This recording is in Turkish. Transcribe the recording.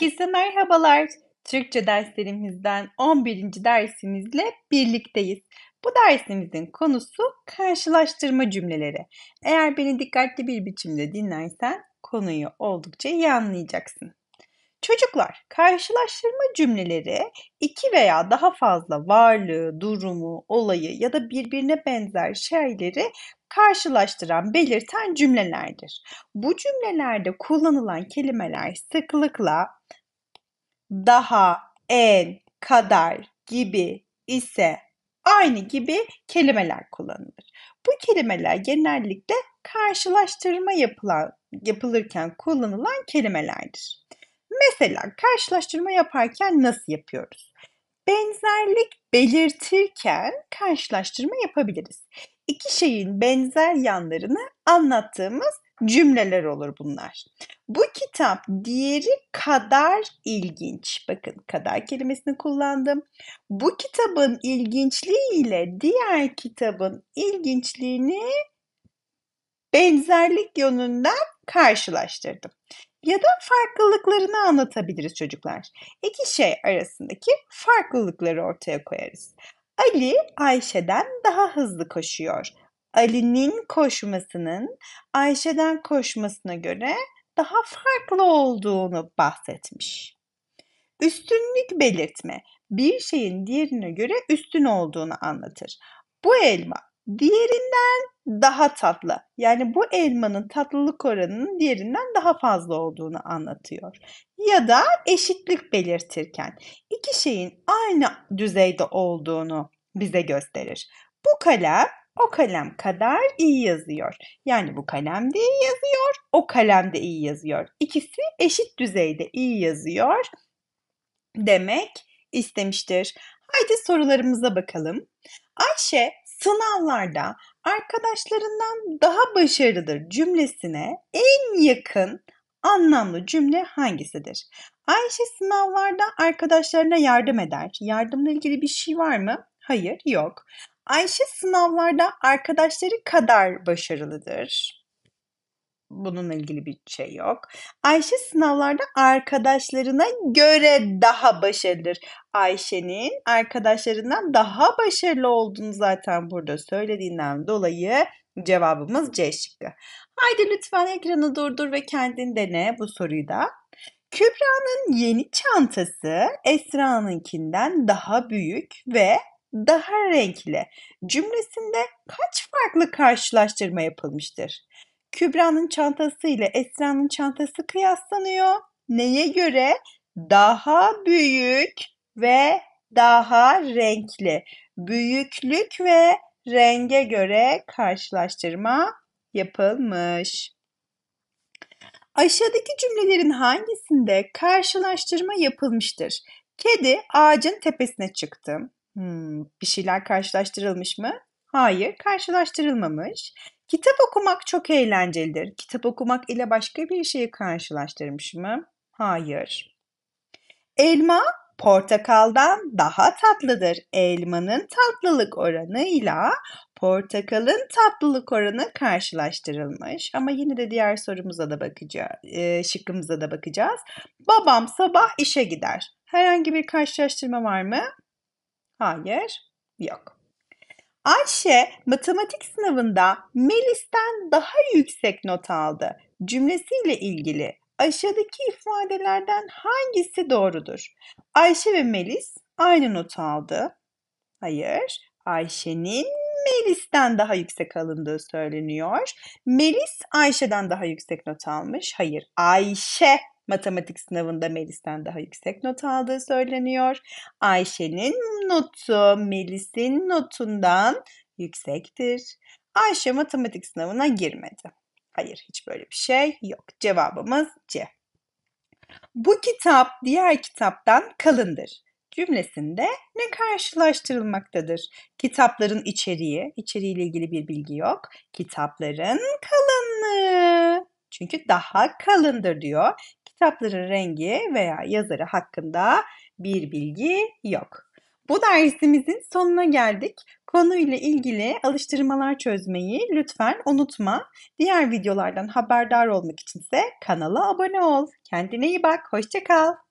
Herkese merhabalar. Türkçe derslerimizden 11. dersimizle birlikteyiz. Bu dersimizin konusu karşılaştırma cümleleri. Eğer beni dikkatli bir biçimde dinlersen konuyu oldukça iyi anlayacaksın. Çocuklar, karşılaştırma cümleleri iki veya daha fazla varlığı, durumu, olayı ya da birbirine benzer şeyleri karşılaştıran, belirten cümlelerdir. Bu cümlelerde kullanılan kelimeler sıklıkla daha, en, kadar gibi ise aynı gibi kelimeler kullanılır. Bu kelimeler genellikle karşılaştırma yapılan, yapılırken kullanılan kelimelerdir. Mesela karşılaştırma yaparken nasıl yapıyoruz? Benzerlik belirtirken karşılaştırma yapabiliriz. İki şeyin benzer yanlarını anlattığımız cümleler olur bunlar. Bu iki kitap diğeri kadar ilginç. Bakın kadar kelimesini kullandım. Bu kitabın ilginçliği ile diğer kitabın ilginçliğini benzerlik yönünden karşılaştırdım. Ya da farklılıklarını anlatabiliriz çocuklar. İki şey arasındaki farklılıkları ortaya koyarız. Ali Ayşe'den daha hızlı koşuyor. Ali'nin koşmasının Ayşe'den koşmasına göre daha farklı olduğunu bahsetmiş. Üstünlük belirtme bir şeyin diğerine göre üstün olduğunu anlatır. Bu elma diğerinden daha tatlı. Yani bu elmanın tatlılık oranının diğerinden daha fazla olduğunu anlatıyor. Ya da eşitlik belirtirken iki şeyin aynı düzeyde olduğunu bize gösterir. Bu kalem o kalem kadar iyi yazıyor. Yani bu kalem de iyi yazıyor, o kalem de iyi yazıyor. İkisi eşit düzeyde iyi yazıyor demek istemiştir. Haydi sorularımıza bakalım. Ayşe sınavlarda arkadaşlarından daha başarılıdır cümlesine en yakın anlamlı cümle hangisidir? Ayşe sınavlarda arkadaşlarına yardım eder. Yardımla ilgili bir şey var mı? Hayır, yok. Ayşe sınavlarda arkadaşları kadar başarılıdır. Bununla ilgili bir şey yok. Ayşe sınavlarda arkadaşlarına göre daha başarılıdır. Ayşe'nin arkadaşlarından daha başarılı olduğunu zaten burada söylediğinden dolayı cevabımız C şıkkı. Haydi lütfen ekranı durdur ve kendin dene bu soruyu da. Kübra'nın yeni çantası Esra'nınkinden daha büyük ve daha renkli cümlesinde kaç farklı karşılaştırma yapılmıştır? Kübra'nın çantası ile Esra'nın çantası kıyaslanıyor. Neye göre? Daha büyük ve daha renkli. Büyüklük ve renge göre karşılaştırma yapılmış. Aşağıdaki cümlelerin hangisinde karşılaştırma yapılmıştır? Kedi ağacın tepesine çıktı. Hmm, bir şeyler karşılaştırılmış mı? Hayır, karşılaştırılmamış. Kitap okumak çok eğlencelidir. Kitap okumak ile başka bir şeyi karşılaştırmış mı? Hayır. Elma portakaldan daha tatlıdır. Elmanın tatlılık oranıyla portakalın tatlılık oranı karşılaştırılmış. Ama yine de diğer sorumuza da bakacağız, e, şıkkımıza da bakacağız. Babam sabah işe gider. Herhangi bir karşılaştırma var mı? Hayır, yok. Ayşe matematik sınavında Melis'ten daha yüksek not aldı. Cümlesiyle ilgili aşağıdaki ifadelerden hangisi doğrudur? Ayşe ve Melis aynı not aldı. Hayır, Ayşe'nin Melis'ten daha yüksek alındığı söyleniyor. Melis Ayşe'den daha yüksek not almış. Hayır, Ayşe matematik sınavında Melis'ten daha yüksek not aldığı söyleniyor. Ayşe'nin notu Melis'in notundan yüksektir. Ayşe matematik sınavına girmedi. Hayır hiç böyle bir şey yok. Cevabımız C. Bu kitap diğer kitaptan kalındır cümlesinde ne karşılaştırılmaktadır? Kitapların içeriği, içeriğiyle ilgili bir bilgi yok. Kitapların kalınlığı. Çünkü daha kalındır diyor kitapların rengi veya yazarı hakkında bir bilgi yok. Bu dersimizin sonuna geldik. Konuyla ilgili alıştırmalar çözmeyi lütfen unutma. Diğer videolardan haberdar olmak için içinse kanala abone ol. Kendine iyi bak, hoşçakal.